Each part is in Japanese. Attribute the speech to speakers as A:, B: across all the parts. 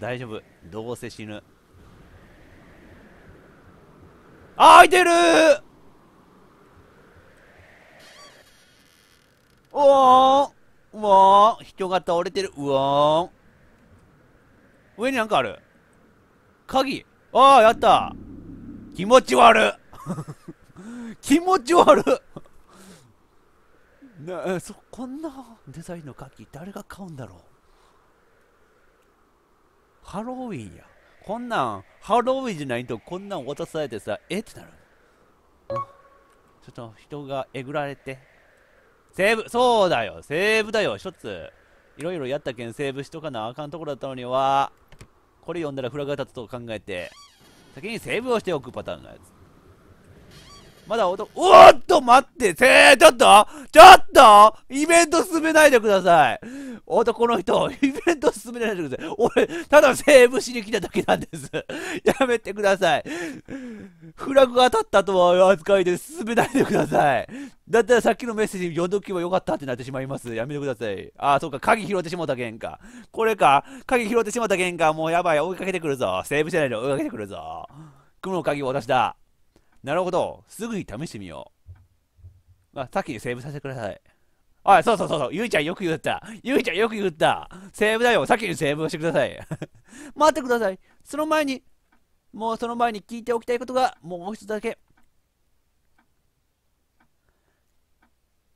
A: 大丈夫どうせ死ぬあ開いてるおおうわー人が倒れてるうわー上になんかある鍵ああやった気持ち悪 気持ち悪なそこんなデザインの鍵誰が買うんだろうハロウィンやこんなんハロウィンじゃないとこんなん渡されてさえってなるちょっと人がえぐられてセーブそうだよセーブだよ一ついろいろやったけんセーブしとかなあかんところだったのにはこれ読んだらフラグが立つと考えて先にセーブをしておくパターンのやつまだ音、おっと待ってせー、ちょっとちょっとイベント進めないでください男の人、イベント進めないでください。俺、ただセーブしに来ただけなんです。やめてください。フラグが当たったとは扱いで進めないでください。だったらさっきのメッセージ読んどけばよかったってなってしまいます。やめてください。あそうか、鍵拾ってしまったげんか。これか、鍵拾ってしまったげんか。もうやばい、追いかけてくるぞ。セーブしないで追いかけてくるぞ。雲の鍵を渡した。なるほど。すぐに試してみよう。まあ、先にセーブさせてください。おい、そうそうそうそう、ゆいちゃんよく言った。ゆいちゃんよく言った。セーブだよ。先にセーブをしてください。待ってください。その前に、もうその前に聞いておきたいことが、もう一つだけ。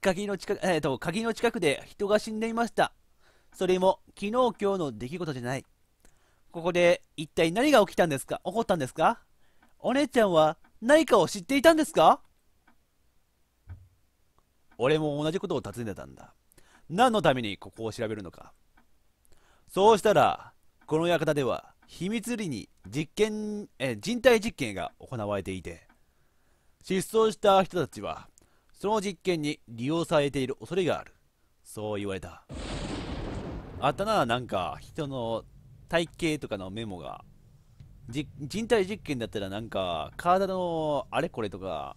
A: 鍵の近く、えっ、ー、と、鍵の近くで人が死んでいました。それも、昨日今日の出来事じゃない。ここで、一体何が起きたんですか起こったんですかお姉ちゃんは何かを知っていたんですか俺も同じことを尋ねたんだ。何のためにここを調べるのか。そうしたら、この館では秘密裏に実験え人体実験が行われていて、失踪した人たちは、その実験に利用されている恐れがある。そう言われた。あったな、なんか人の体型とかのメモが。人体実験だったらなんか体のあれこれとか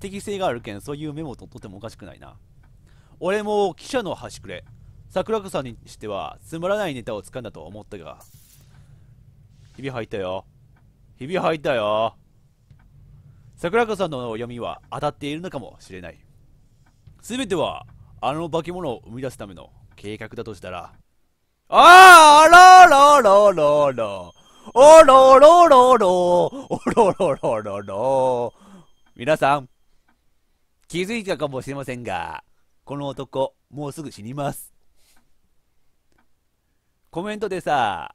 A: 適性があるけんそういうメモととてもおかしくないな俺も記者の端くれ桜子さんにしてはつまらないネタをつかんだと思ったがひび入ったよひび入ったよ桜子さんの読みは当たっているのかもしれない全てはあの化け物を生み出すための計画だとしたらああらららららあららららおろらららら皆さん気づいたかもしれませんが、この男、もうすぐ死にます。コメントでさ、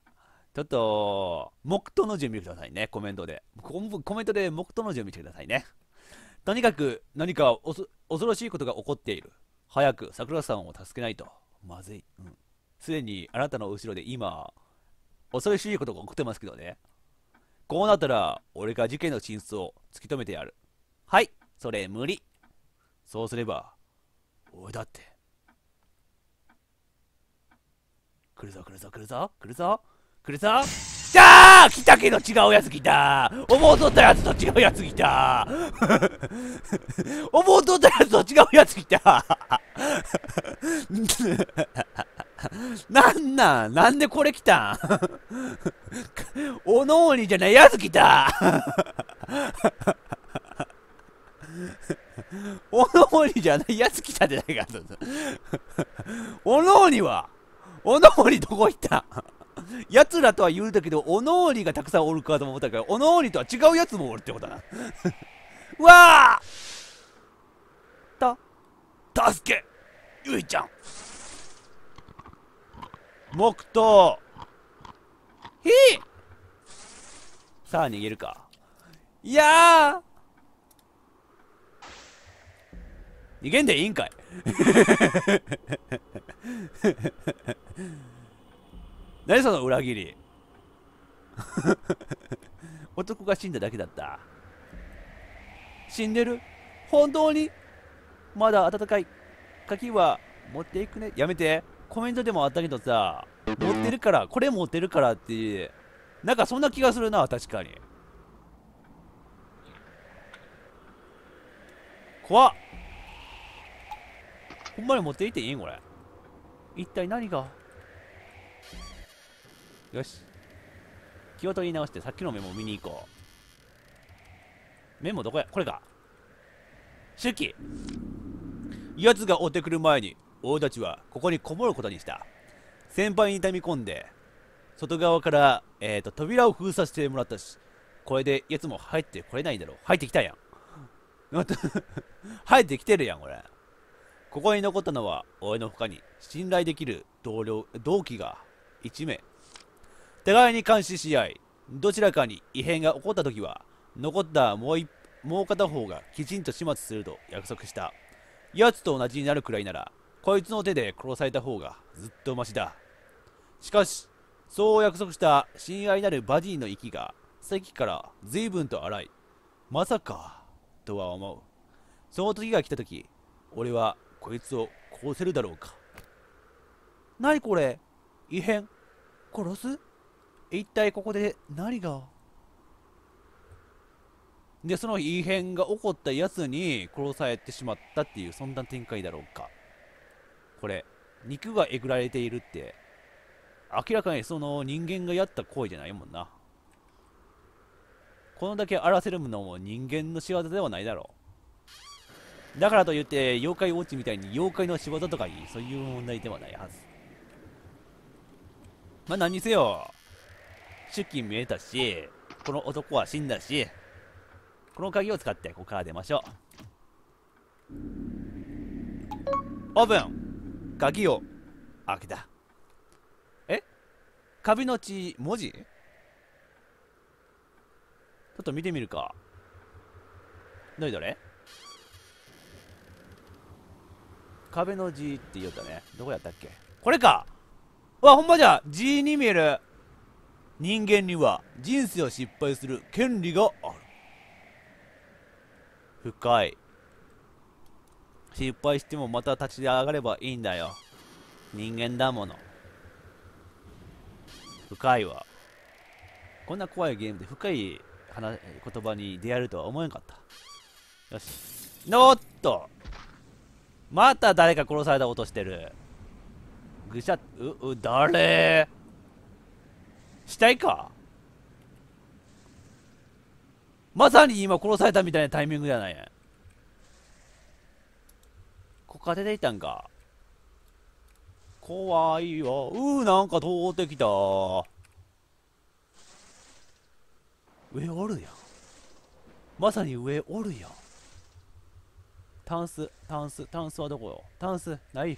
A: ちょっと、黙祷の準備くださいね、コメントで。コメントで黙祷の準備してくださいね。とにかく、何か恐ろしいことが起こっている。早く桜さんを助けないと。まずい。うん。すでにあなたの後ろで今、恐ろしいことが起こってますけどね。こうなったら、俺が事件の真相を突き止めてやる。はい、それ無理。そうすれば俺だって来るぞ来るぞ来るぞ来るぞ来るぞ来たー来たけど違うやつ来た思うとったやつと違うやつ来た 思うとったやつと違うやつ来た なんなんなんでこれ来たん おのおにじゃないやつ来たおのおにじゃないやつ来たじゃないかおのおにはおのおにどこ行ったやつ らとは言うだけど、おのおにがたくさんおるかと思ったから、おのおにとは違うやつもおるってことだな。わあた、助けゆいちゃん木刀ひさあ逃げるか。いやー逃げんでいいんかい 何その裏切り 男が死んだだけだった死んでる本当にまだ温かい鍵は持っていくねやめてコメントでもあったけどさ持ってるからこれ持ってるからってなんかそんな気がするな確かに怖っほんまに持っていっていいんこれ一体何がよし気を取り直してさっきのメモ見に行こうメモどこやこれか手記奴が追ってくる前に俺たちはここにこもることにした先輩に痛み込んで外側から、えーと、扉を封鎖してもらったしこれで奴も入ってこれないんだろう入ってきたやん 入ってきてるやんこれここに残ったのは、俺の他に信頼できる同僚、同期が1名。互いに監視し合い、どちらかに異変が起こった時は、残ったもう一もう片方がきちんと始末すると約束した。奴と同じになるくらいなら、こいつの手で殺された方がずっとマシだ。しかし、そう約束した親愛なるバディの息が、席から随分と荒い。まさか、とは思う。その時が来た時、俺はこいつを殺せるだろうかなにこれ異変殺す一体ここで何がでその異変が起こったやつに殺されてしまったっていうそんな展開だろうかこれ肉がえぐられているって明らかにその人間がやった行為じゃないもんなこのだけ荒らせるのも人間の仕業ではないだろうだからといって妖怪ウォッチみたいに妖怪の仕事とかいいそういう問題ではないはずまあ何にせよ出勤見えたしこの男は死んだしこの鍵を使ってここから出ましょうオープン鍵を開けたえビの血文字ちょっと見てみるかどれどれ壁の G って言うたね。どこやったっけこれかうわ、ほんまじゃ G に見える。人間には人生を失敗する権利がある。深い。失敗してもまた立ち上がればいいんだよ。人間だもの。深いわ。こんな怖いゲームで深い話言葉に出会えるとは思えんかった。よし。ノっとまた誰か殺された音してる。ぐしゃ、う、う、誰死体かまさに今殺されたみたいなタイミングじゃないここから出ていたんか。怖いよ。うー、なんか通ってきた。上おるやん。まさに上おるやん。タンス、タンス、タンスはどこよタンス、ない。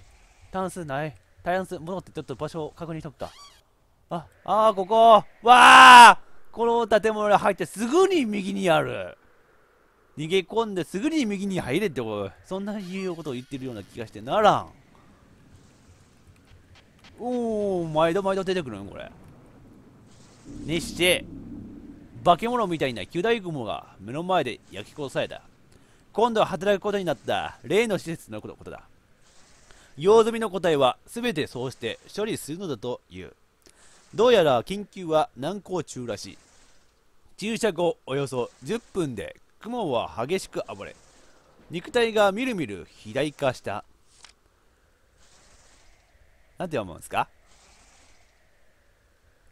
A: タンス、ない。タンス、戻ってちょっと場所を確認しとくか。あ、あー、ここわあこの建物に入ってすぐに右にある。逃げ込んですぐに右に入れってことそんないうことを言ってるような気がしてならん。おお、毎度毎度出てくるんこれ。にして、化け物みたいな巨大雲が目の前で焼き殺された。今度は働くことになった例の施設のことだ用済みの個体は全てそうして処理するのだというどうやら緊急は難航中らしい注射後およそ10分でクモは激しく暴れ肉体がみるみる肥大化したなんて読むんですか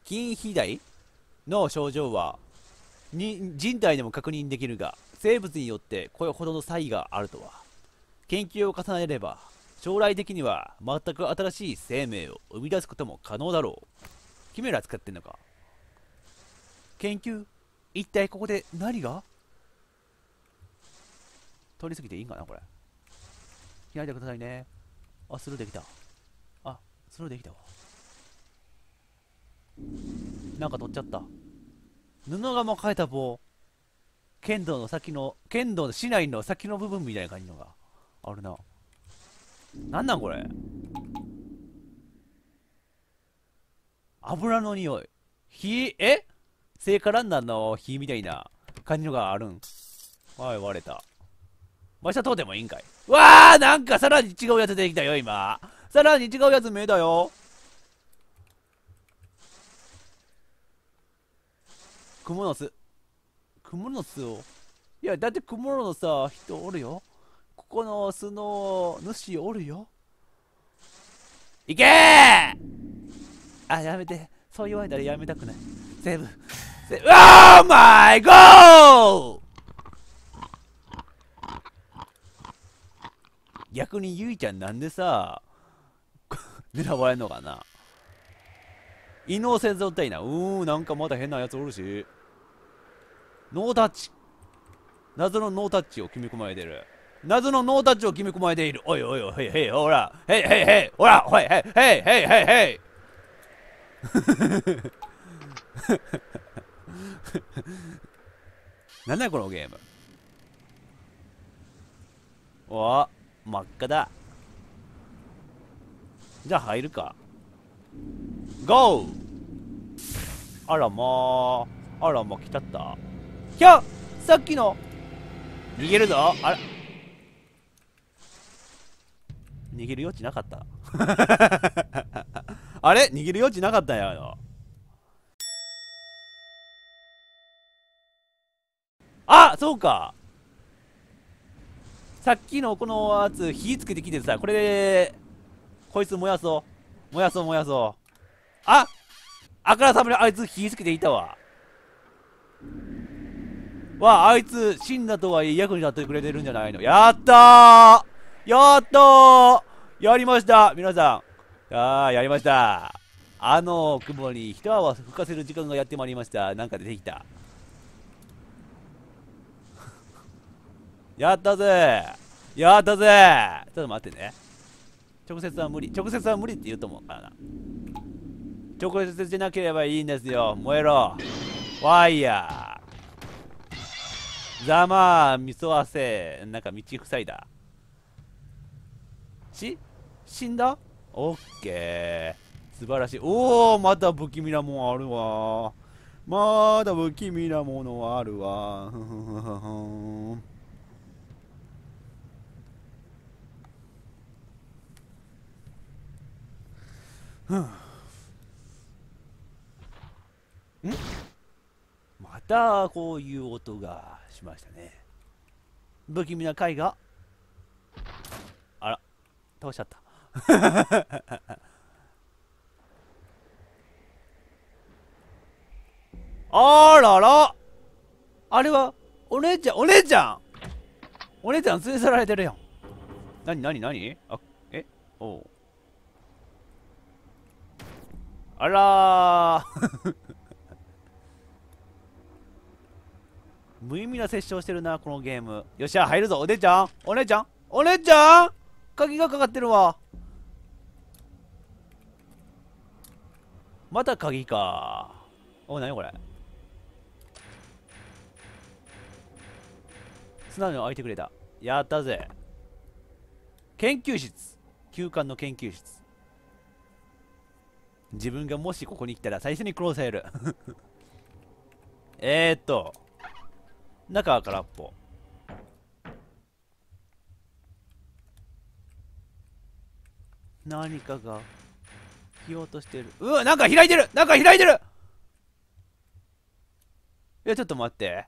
A: 筋肥大の症状はに人体でも確認できるが生物によってこれほどの差異があるとは研究を重ねれば将来的には全く新しい生命を生み出すことも可能だろうキメラ使ってんのか研究一体ここで何が通り過ぎていいんかなこれ開いてくださいねあスルーできたあスルーできたわなんか取っちゃった布が巻かれた棒剣道の先の、剣道の市内の先の部分みたいな感じのがあるな。なんなんこれ油の匂い。火、え聖火ランナーの火みたいな感じのがあるん。はい、割れた。真は通ってもいいんかい。わーなんかさらに違うやつ出てきたよ、今。さらに違うやつ目だよ。蜘蛛の巣。蜘蛛の巣を。いや、だってくものさ、人おるよ。ここの巣の主おるよ。
B: いけー
A: あ、やめて。そう言われたらやめたくない。セーブ。セーブ。オーマイゴー逆にゆいちゃんなんでさ、狙われんのかな。異能生存体な。うーん、なんかまだ変なやつおるし。ノータッチ謎のノータッチをきみ込まれている謎のノータッチをきみ込まれているおいおいおいへいほらへいへいへいほらほいへいへいへいへいへい なんだこのゲームお真っ赤だじゃあ入るかゴーあらまあらま来たったひゃさっきの逃げるぞあれ逃げる余地なかった あれ逃げる余地なかったやろあそうかさっきのこのやつ火つけてきてさこれでこいつ燃やそう燃やそう燃やそうああからさまにあいつ火つけていたわわあ、あいつ、死んだとはいえ役に立ってくれてるんじゃないの。やったーやったーやりました皆さん。ああ、やりました。あの雲に一泡吹かせる時間がやってまいりました。なんか出てきた。やったぜやったぜちょっと待ってね。直接は無理。直接は無理って言うと思うからな。直接じゃなければいいんですよ。燃えろ。ワイヤー。ざまあ、みそあせ。なんか道塞いだ。し死んだオッケー。素晴らしい。おお、また不気味なもんあるわ。まだ不気味なものはあるわ。んまたこういう音が。しましたね不気味な絵画あら倒しちゃった あららあれはお姉ちゃんお姉ちゃんお姉ちゃん連れ去られてるやんなになになにあえおうあらー 無意味な接触してるな、このゲーム。よっしゃ、入るぞ、お姉ちゃんお姉ちゃんお姉ちゃん鍵がかかってるわ。また鍵か。お、なにこれ。素直に開いてくれた。やったぜ。研究室。休館の研究室。自分がもしここに来たら最初に殺される えーっと。中は空っぽ何かが着ようとしてるうわなんか開いてるなんか開いてるいやちょっと待って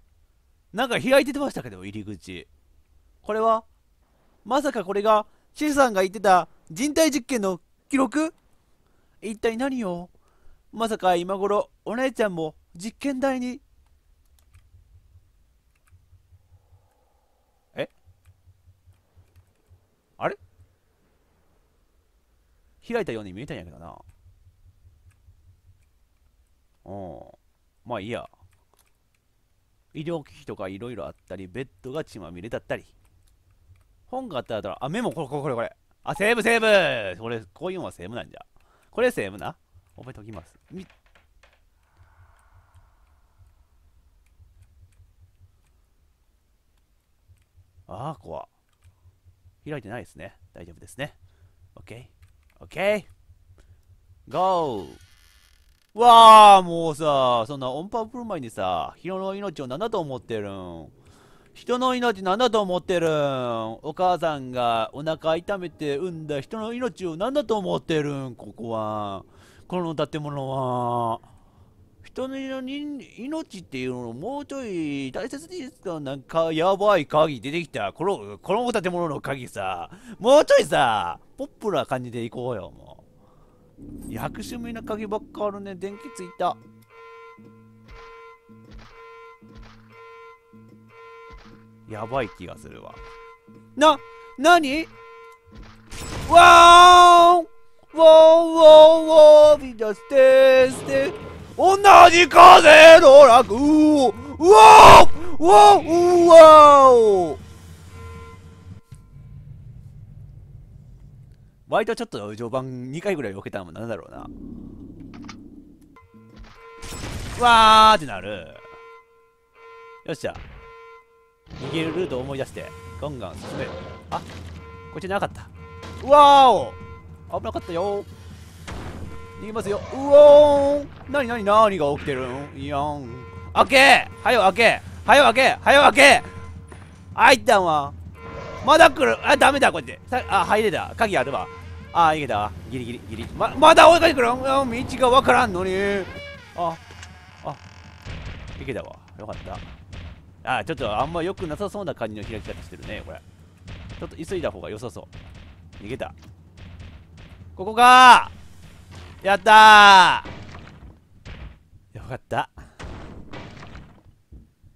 A: なんか開いててましたけど入り口これはまさかこれがシェさんが言ってた人体実験の記録一体何をまさか今頃お姉ちゃんも実験台に開いたように見えたんやけどな。うん。まあいいや。医療機器とかいろいろあったり、ベッドが血まみれだったり。本があったら、あ、メモ、これこれこれこれ。あ、セーブセーブこれ、こういうのはセーブなんじゃ。これセーブな。覚えておきます。みああ、怖開いてないですね。大丈夫ですね。OK。OK? Go! わあ、もうさ、そんな音波振る舞いにさ、人の命を何だと思ってるん人の命何だと思ってるんお母さんがお腹痛めて産んだ人の命を何だと思ってるんここは。この建物は。人の命っていうのをもうちょい大切に使うなんかやばい鍵出てきたこのこの建物の鍵さもうちょいさポップな感じでいこうよもう薬種味な鍵ばっかあるね電気ついたやばい気がするわな何わーわウわーわわーウわーわーわスわースわー同じ風の楽うわおわおうわお割とちょっと序盤2回ぐらい避けたのもなんだろうなうわーってなるよっしゃ逃げるルートを思い出してガンガン進めるあこっちなかったうわお危なかったよ逃げますようおーん何なにが起きてるんいやん開けはよ開けはよ開けはよ開けあ、いたんわまだ来るあダメだこうやってさあ入れた鍵あればああ、逃げたギリギリギリままだ追いかけてくる道がわからんのにああいけたわよかったあちょっとあんま良くなさそうな感じの開き方してるねこれちょっと急いだ方が良さそう逃げたここかーやったーよかったあ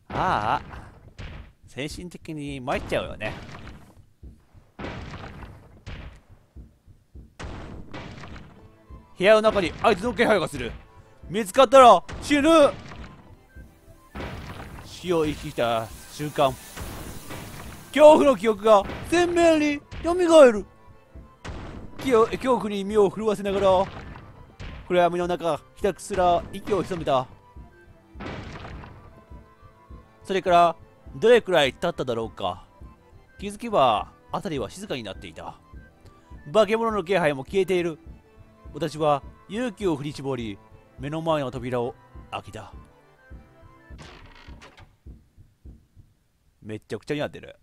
A: あ精神的に参っちゃうよね部屋の中にあいつの気配がする見つかったら死ぬ死を生きた瞬間恐怖の記憶が鮮明に蘇る恐怖に身を震わせながら暗闇の中ひたすら息を潜めたそれからどれくらい経っただろうか気づけば辺りは静かになっていた化け物の気配も消えている私は勇気を振り絞り目の前の扉を開けためっちゃくちゃになってる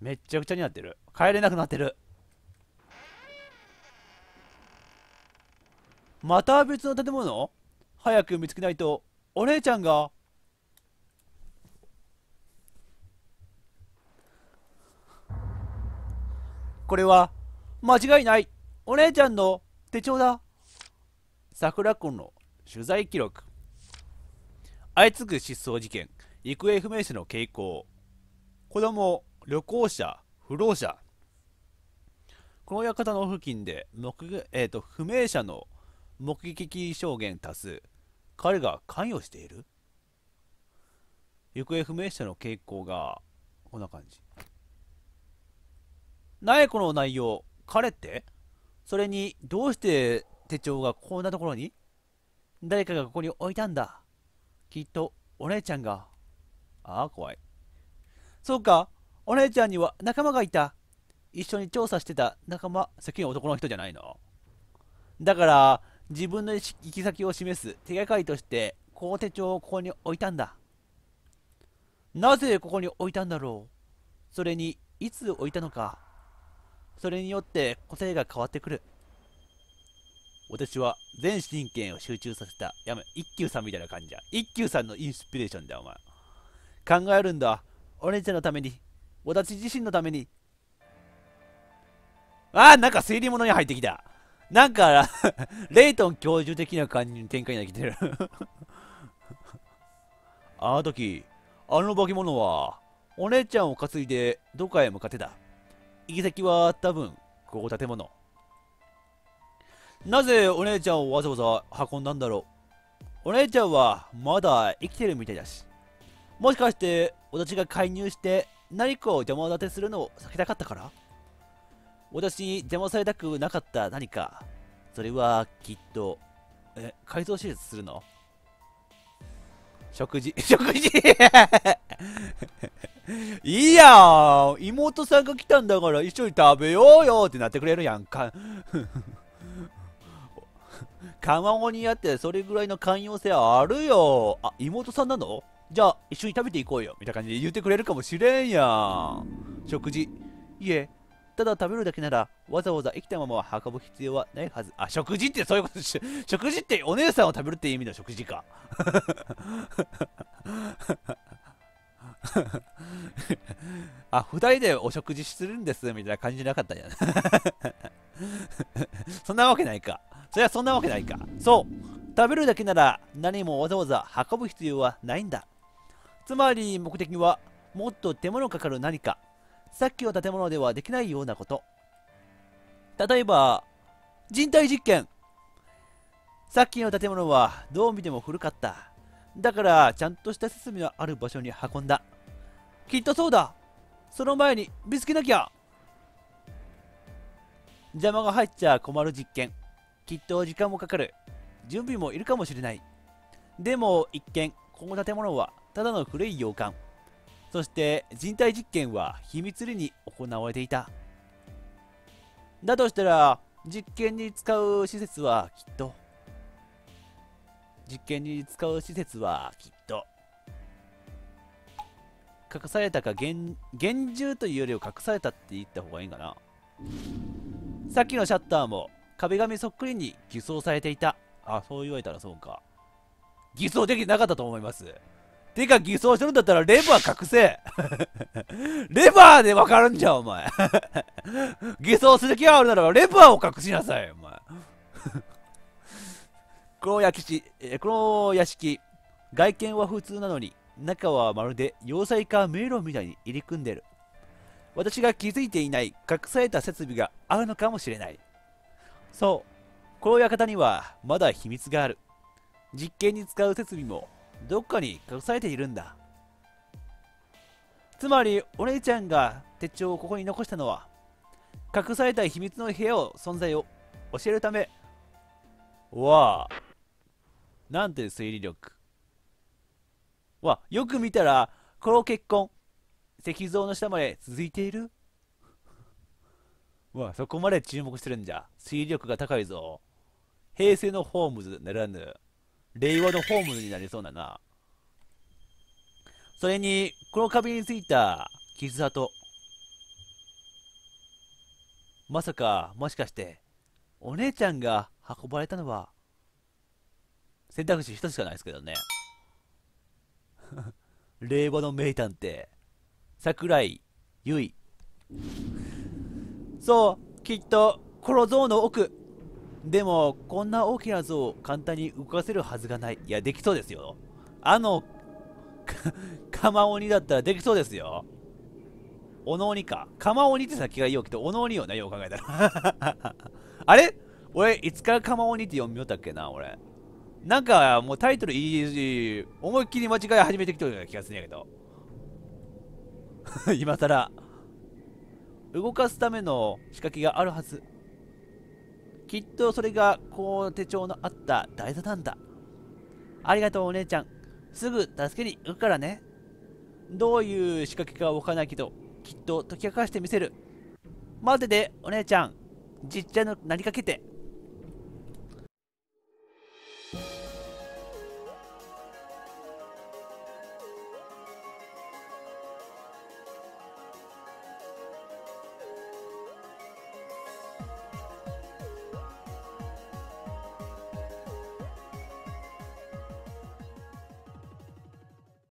A: めっちゃくちゃになってる帰れなくなってるまた別の建物早く見つけないとお姉ちゃんがこれは間違いないお姉ちゃんの手帳だ桜子の取材記録相次ぐ失踪事件行方不明者の傾向子供旅行者不老者この館の付近で目、えーと、不明者の目撃証言多数彼が関与している行方不明者の傾向がこんな感じなえこの内容彼ってそれにどうして手帳がこんなところに誰かがここに置いたんだきっとお姉ちゃんがああ怖いそうかお姉ちゃんには仲間がいた一緒に調査してた仲間、責任男の人じゃないの。だから、自分の行き先を示す手がかりとして、こ帝手帳をここに置いたんだ。なぜここに置いたんだろうそれに、いつ置いたのか。それによって個性が変わってくる。私は全神経を集中させた、やめ、一休さんみたいな感じや。一休さんのインスピレーションだ、お前。考えるんだ。俺たちのために、私自身のために、あーなんか推理物に入ってきたなんか レイトン教授的な感じの展開になっててる あの時あの化け物はお姉ちゃんを担いでどこかへ向かってた行き先は多分ここ建物なぜお姉ちゃんをわざわざ運んだんだろうお姉ちゃんはまだ生きてるみたいだしもしかして私が介入して何かを邪魔立てするのを避けたかったから私、邪魔されたくなかった何か。それは、きっと、え、改造手術するの食事、食事いいやん妹さんが来たんだから一緒に食べようよってなってくれるやんか。かまごにやってそれぐらいの寛容性あるよ。あ、妹さんなのじゃあ一緒に食べていこうよみたいな感じで言うてくれるかもしれんやん。食事。いえ、ただ食べるだけなら、わざわざ生きたまま運ぶ必要はないはず。あ、食事ってそういうことし、食事ってお姉さんを食べるって意味の食事か。あ、二人でお食事するんです、みたいな感じじゃなかったじゃん。そんなわけないか。そりゃそんなわけないか。そう。食べるだけなら何もわざわざ運ぶ必要はないんだ。つまり目的はもっと手間のかかる何かさっきの建物ではできないようなこと例えば人体実験さっきの建物はどう見ても古かっただからちゃんとした設備のある場所に運んだきっとそうだその前に見つけなきゃ邪魔が入っちゃ困る実験きっと時間もかかる準備もいるかもしれないでも一見この建物はただの古い洋館そして人体実験は秘密裏に行われていただとしたら実験に使う施設はきっと実験に使う施設はきっと隠されたか厳重というよりは隠されたって言った方がいいんかなさっきのシャッターも壁紙そっくりに偽装されていたあそう言われたらそうか偽装できなかったと思いますてか偽装してるんだったらレバー隠せ レバーでわかるんじゃんお前 偽装する気があるならレバーを隠しなさいお前 黒屋こ黒屋敷外見は普通なのに中はまるで要塞か迷路みたいに入り組んでる私が気づいていない隠された設備があるのかもしれないそうこの館にはまだ秘密がある実験に使う設備もどっかに隠されているんだつまりお姉ちゃんが手帳をここに残したのは隠された秘密の部屋を存在を教えるためわあなんて推理力わよく見たらこの結婚石像の下まで続いているわそこまで注目してるんじゃ推理力が高いぞ平成のホームズならぬ令和のホームになりそうだな。それに、この壁についた傷跡。まさか、もしかして、お姉ちゃんが運ばれたのは、選択肢一つしかないですけどね。令和の名探偵、桜井結衣。そう、きっと、この像の奥、でも、こんな大きな像を簡単に動かせるはずがない。いや、できそうですよ。あの、釜鬼だったらできそうですよ。おの鬼か。釜鬼ってさっきがよけど、おの鬼よな、よう考えたら。あれ俺、いつから釜鬼って読みよったっけな、俺。なんか、もうタイトルいいし、思いっきり間違い始めてきてるような気がするんやけど。今更。動かすための仕掛けがあるはず。きっとそれがこう手帳のあった台座なんだありがとうお姉ちゃんすぐ助けに行くからねどういう仕掛けかわからないけどきっと解き明かしてみせる待っててお姉ちゃんじっちゃのなりかけて